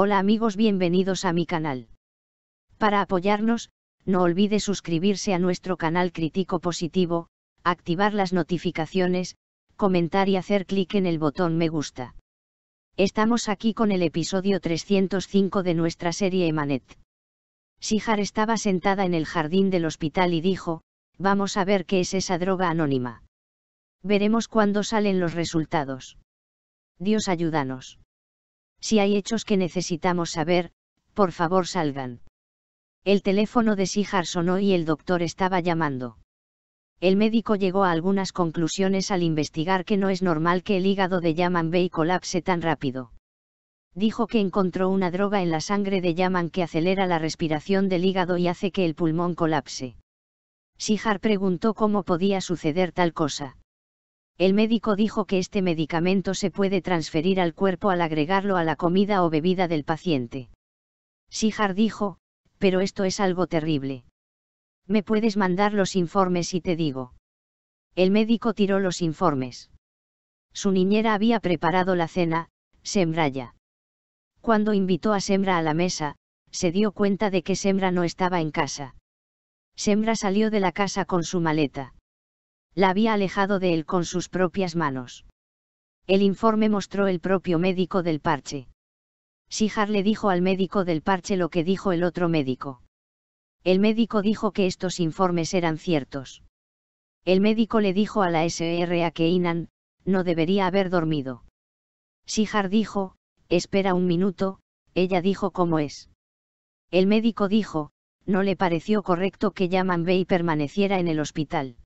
Hola amigos bienvenidos a mi canal. Para apoyarnos, no olvide suscribirse a nuestro canal Crítico Positivo, activar las notificaciones, comentar y hacer clic en el botón me gusta. Estamos aquí con el episodio 305 de nuestra serie Emanet. Sihar estaba sentada en el jardín del hospital y dijo, vamos a ver qué es esa droga anónima. Veremos cuándo salen los resultados. Dios ayúdanos. Si hay hechos que necesitamos saber, por favor salgan. El teléfono de Sijar sonó y el doctor estaba llamando. El médico llegó a algunas conclusiones al investigar que no es normal que el hígado de Yaman Bey colapse tan rápido. Dijo que encontró una droga en la sangre de Yaman que acelera la respiración del hígado y hace que el pulmón colapse. Sijar preguntó cómo podía suceder tal cosa el médico dijo que este medicamento se puede transferir al cuerpo al agregarlo a la comida o bebida del paciente. Sijar dijo, pero esto es algo terrible. Me puedes mandar los informes y te digo. El médico tiró los informes. Su niñera había preparado la cena, Sembraya. Cuando invitó a Sembra a la mesa, se dio cuenta de que Sembra no estaba en casa. Sembra salió de la casa con su maleta la había alejado de él con sus propias manos. El informe mostró el propio médico del parche. Sijar le dijo al médico del parche lo que dijo el otro médico. El médico dijo que estos informes eran ciertos. El médico le dijo a la SRA que Inan, no debería haber dormido. Sijar dijo, espera un minuto, ella dijo cómo es. El médico dijo, no le pareció correcto que Yaman Bey permaneciera en el hospital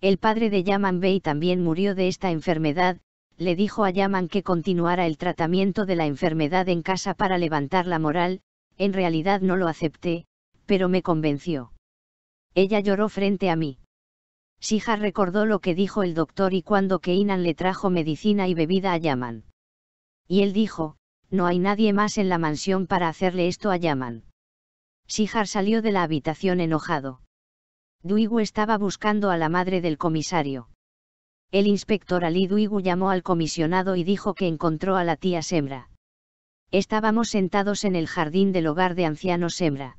el padre de Yaman Bey también murió de esta enfermedad, le dijo a Yaman que continuara el tratamiento de la enfermedad en casa para levantar la moral, en realidad no lo acepté, pero me convenció. Ella lloró frente a mí. Sihar recordó lo que dijo el doctor y cuando Keinan le trajo medicina y bebida a Yaman. Y él dijo, no hay nadie más en la mansión para hacerle esto a Yaman. Sihar salió de la habitación enojado. Duigu estaba buscando a la madre del comisario. El inspector Ali Duigu llamó al comisionado y dijo que encontró a la tía Sembra. Estábamos sentados en el jardín del hogar de ancianos Sembra.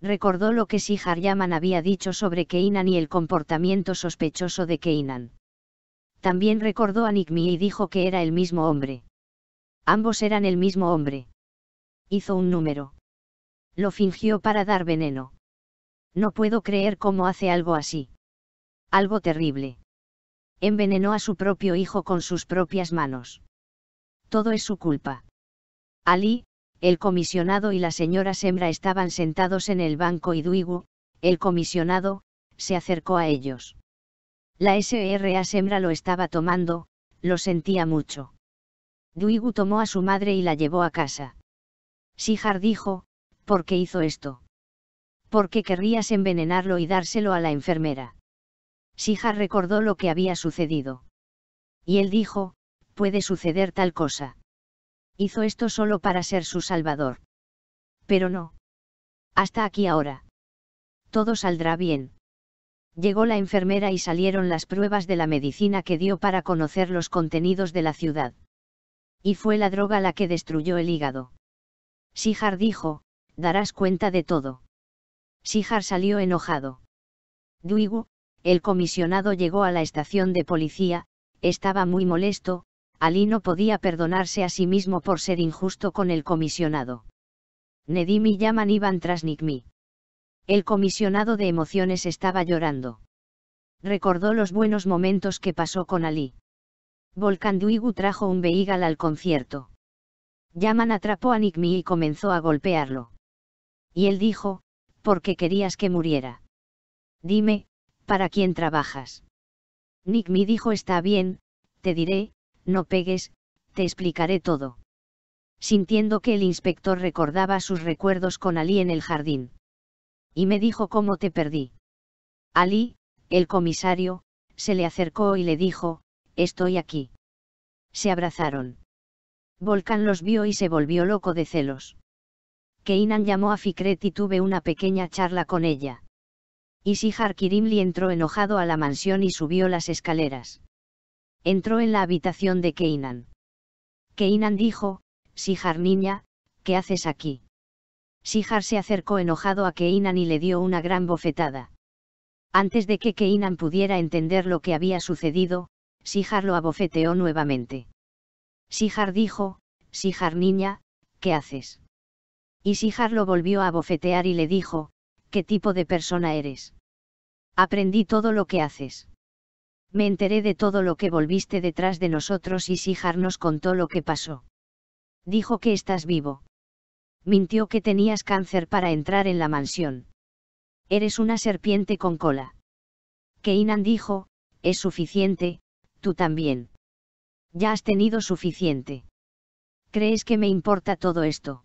Recordó lo que Sihar Yaman había dicho sobre Keinan y el comportamiento sospechoso de Keinan. También recordó a Nikmi y dijo que era el mismo hombre. Ambos eran el mismo hombre. Hizo un número. Lo fingió para dar veneno. No puedo creer cómo hace algo así. Algo terrible. Envenenó a su propio hijo con sus propias manos. Todo es su culpa. Ali, el comisionado y la señora Sembra estaban sentados en el banco y Duigu, el comisionado, se acercó a ellos. La SRA Sembra lo estaba tomando, lo sentía mucho. Duigu tomó a su madre y la llevó a casa. Sijar dijo, ¿por qué hizo esto? porque querrías envenenarlo y dárselo a la enfermera. Sija recordó lo que había sucedido. Y él dijo, puede suceder tal cosa. Hizo esto solo para ser su salvador. Pero no. Hasta aquí ahora. Todo saldrá bien. Llegó la enfermera y salieron las pruebas de la medicina que dio para conocer los contenidos de la ciudad. Y fue la droga la que destruyó el hígado. Sijar dijo, darás cuenta de todo. Sihar salió enojado. Duigu, el comisionado llegó a la estación de policía, estaba muy molesto, Ali no podía perdonarse a sí mismo por ser injusto con el comisionado. y Yaman iban tras Nikmi. El comisionado de emociones estaba llorando. Recordó los buenos momentos que pasó con Ali. Volcán Duigu trajo un vehículo al concierto. Yaman atrapó a Nikmi y comenzó a golpearlo. Y él dijo, porque querías que muriera. Dime, ¿para quién trabajas? Nick me dijo está bien, te diré, no pegues, te explicaré todo. Sintiendo que el inspector recordaba sus recuerdos con Ali en el jardín. Y me dijo cómo te perdí. Ali, el comisario, se le acercó y le dijo, estoy aquí. Se abrazaron. Volcán los vio y se volvió loco de celos. Keinan llamó a Fikret y tuve una pequeña charla con ella. Y Sijar Kirimli entró enojado a la mansión y subió las escaleras. Entró en la habitación de Keinan. Keinan dijo, sijar niña, ¿qué haces aquí? Sijar se acercó enojado a Keinan y le dio una gran bofetada. Antes de que Keinan pudiera entender lo que había sucedido, Sihar lo abofeteó nuevamente. Sijar dijo, sijar niña, ¿qué haces? Y lo volvió a bofetear y le dijo, ¿qué tipo de persona eres? Aprendí todo lo que haces. Me enteré de todo lo que volviste detrás de nosotros y Sijar nos contó lo que pasó. Dijo que estás vivo. Mintió que tenías cáncer para entrar en la mansión. Eres una serpiente con cola. Keinan dijo, es suficiente, tú también. Ya has tenido suficiente. ¿Crees que me importa todo esto?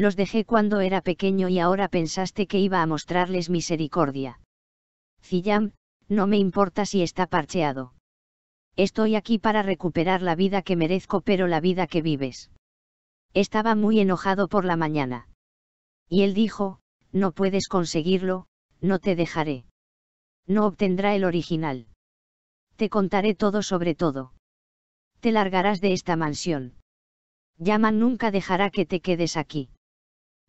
Los dejé cuando era pequeño y ahora pensaste que iba a mostrarles misericordia. Cillam, no me importa si está parcheado. Estoy aquí para recuperar la vida que merezco pero la vida que vives. Estaba muy enojado por la mañana. Y él dijo, no puedes conseguirlo, no te dejaré. No obtendrá el original. Te contaré todo sobre todo. Te largarás de esta mansión. Yaman nunca dejará que te quedes aquí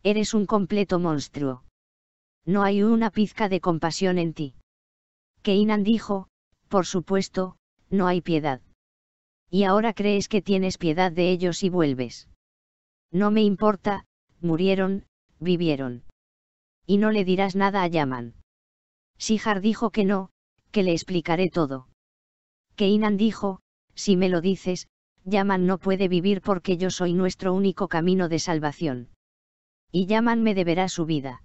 eres un completo monstruo. No hay una pizca de compasión en ti. Keinan dijo, por supuesto, no hay piedad. Y ahora crees que tienes piedad de ellos y vuelves. No me importa, murieron, vivieron. Y no le dirás nada a Yaman. Sijar dijo que no, que le explicaré todo. Keinan dijo, si me lo dices, Yaman no puede vivir porque yo soy nuestro único camino de salvación y Yaman de deberá su vida.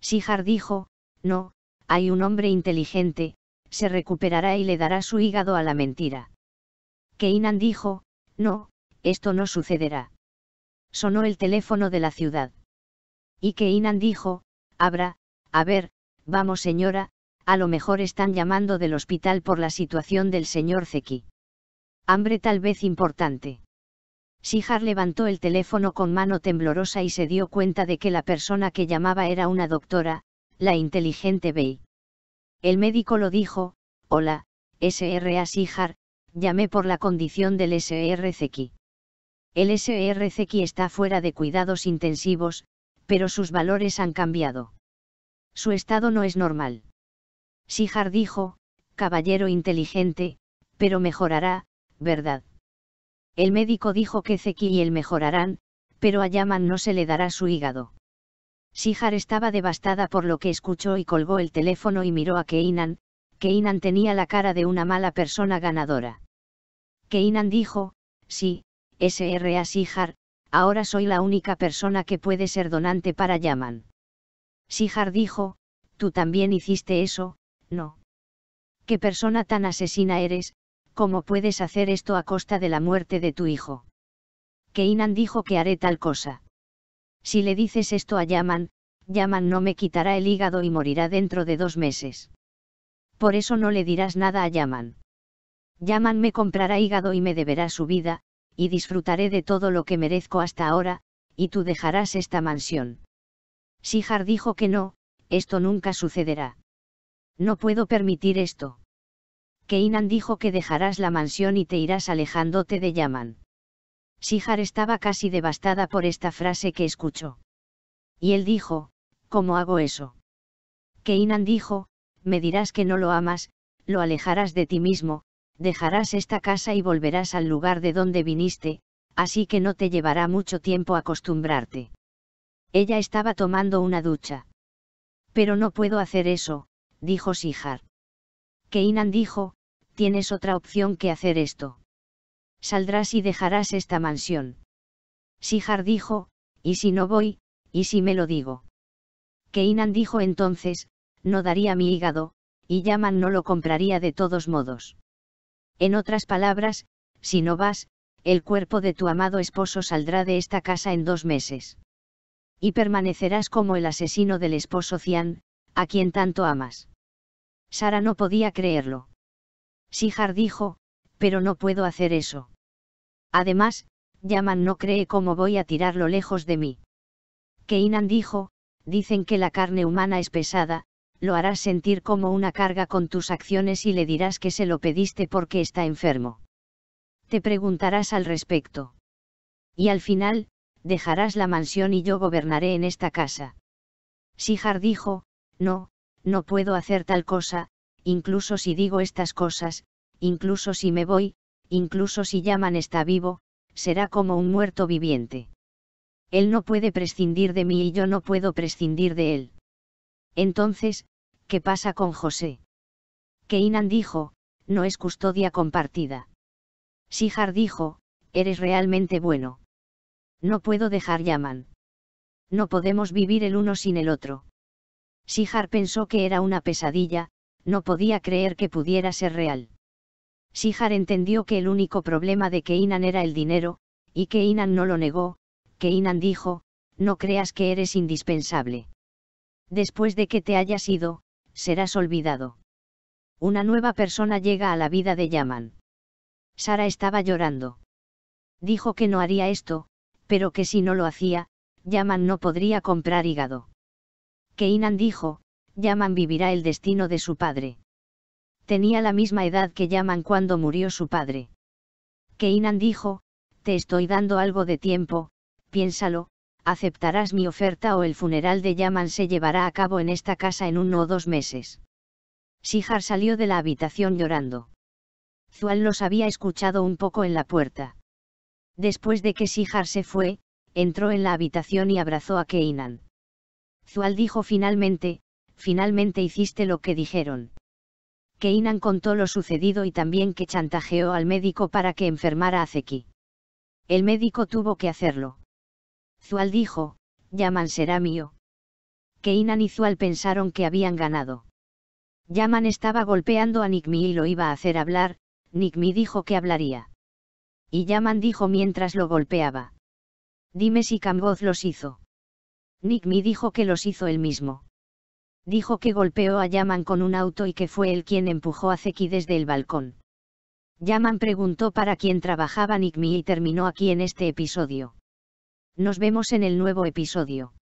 Sijar dijo, no, hay un hombre inteligente, se recuperará y le dará su hígado a la mentira. Keinan dijo, no, esto no sucederá. Sonó el teléfono de la ciudad. Y Keinan dijo, Abra, a ver, vamos señora, a lo mejor están llamando del hospital por la situación del señor Zeki. Hambre tal vez importante. Sihar levantó el teléfono con mano temblorosa y se dio cuenta de que la persona que llamaba era una doctora, la inteligente Bey. El médico lo dijo, hola, SRA sijar llamé por la condición del SRCK. El SRCK está fuera de cuidados intensivos, pero sus valores han cambiado. Su estado no es normal. sijar dijo, caballero inteligente, pero mejorará, ¿verdad? El médico dijo que Zeki y él mejorarán, pero a Yaman no se le dará su hígado. Sihar estaba devastada por lo que escuchó y colgó el teléfono y miró a Keinan, Keinan tenía la cara de una mala persona ganadora. Keinan dijo, sí, SRA Sihar, ahora soy la única persona que puede ser donante para Yaman. Sihar dijo, tú también hiciste eso, no. ¿Qué persona tan asesina eres, ¿Cómo puedes hacer esto a costa de la muerte de tu hijo? Keinan dijo que haré tal cosa. Si le dices esto a Yaman, Yaman no me quitará el hígado y morirá dentro de dos meses. Por eso no le dirás nada a Yaman. Yaman me comprará hígado y me deberá su vida, y disfrutaré de todo lo que merezco hasta ahora, y tú dejarás esta mansión. Sihar dijo que no, esto nunca sucederá. No puedo permitir esto. Keinan dijo que dejarás la mansión y te irás alejándote de Yaman. Sihar estaba casi devastada por esta frase que escuchó. Y él dijo, ¿cómo hago eso? Keinan dijo, me dirás que no lo amas, lo alejarás de ti mismo, dejarás esta casa y volverás al lugar de donde viniste, así que no te llevará mucho tiempo acostumbrarte. Ella estaba tomando una ducha. Pero no puedo hacer eso, dijo Sihar. Keinan dijo, tienes otra opción que hacer esto. Saldrás y dejarás esta mansión. Sijar dijo, ¿y si no voy, y si me lo digo? Keinan dijo entonces, no daría mi hígado, y Yaman no lo compraría de todos modos. En otras palabras, si no vas, el cuerpo de tu amado esposo saldrá de esta casa en dos meses. Y permanecerás como el asesino del esposo Cian, a quien tanto amas. Sara no podía creerlo. Sihar dijo, pero no puedo hacer eso. Además, Yaman no cree cómo voy a tirarlo lejos de mí. Keinan dijo, dicen que la carne humana es pesada, lo harás sentir como una carga con tus acciones y le dirás que se lo pediste porque está enfermo. Te preguntarás al respecto. Y al final, dejarás la mansión y yo gobernaré en esta casa. Sijar dijo, no, no puedo hacer tal cosa, incluso si digo estas cosas, incluso si me voy, incluso si llaman está vivo, será como un muerto viviente. Él no puede prescindir de mí y yo no puedo prescindir de él. Entonces, ¿qué pasa con José? Keinan dijo, no es custodia compartida. Sijar dijo, eres realmente bueno. No puedo dejar Yaman. No podemos vivir el uno sin el otro. Sijar pensó que era una pesadilla, no podía creer que pudiera ser real. Sihar entendió que el único problema de Keinan era el dinero, y Keinan no lo negó, Keinan dijo, no creas que eres indispensable. Después de que te hayas ido, serás olvidado. Una nueva persona llega a la vida de Yaman. Sara estaba llorando. Dijo que no haría esto, pero que si no lo hacía, Yaman no podría comprar hígado. Keinan dijo, Yaman vivirá el destino de su padre. Tenía la misma edad que Yaman cuando murió su padre. Keinan dijo, te estoy dando algo de tiempo, piénsalo, aceptarás mi oferta o el funeral de Yaman se llevará a cabo en esta casa en uno o dos meses. Sihar salió de la habitación llorando. Zual los había escuchado un poco en la puerta. Después de que Sihar se fue, entró en la habitación y abrazó a Keinan. Zual dijo finalmente, finalmente hiciste lo que dijeron. Keinan contó lo sucedido y también que chantajeó al médico para que enfermara a Zeki. El médico tuvo que hacerlo. Zual dijo, Yaman será mío. Keinan y Zual pensaron que habían ganado. Yaman estaba golpeando a Nikmi y lo iba a hacer hablar, Nikmi dijo que hablaría. Y Yaman dijo mientras lo golpeaba. Dime si Camboz los hizo. Nikmi dijo que los hizo él mismo dijo que golpeó a Yaman con un auto y que fue él quien empujó a Zeki desde el balcón. Yaman preguntó para quién trabajaba Nikmi y terminó aquí en este episodio. Nos vemos en el nuevo episodio.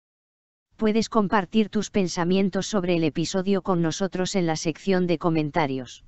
Puedes compartir tus pensamientos sobre el episodio con nosotros en la sección de comentarios.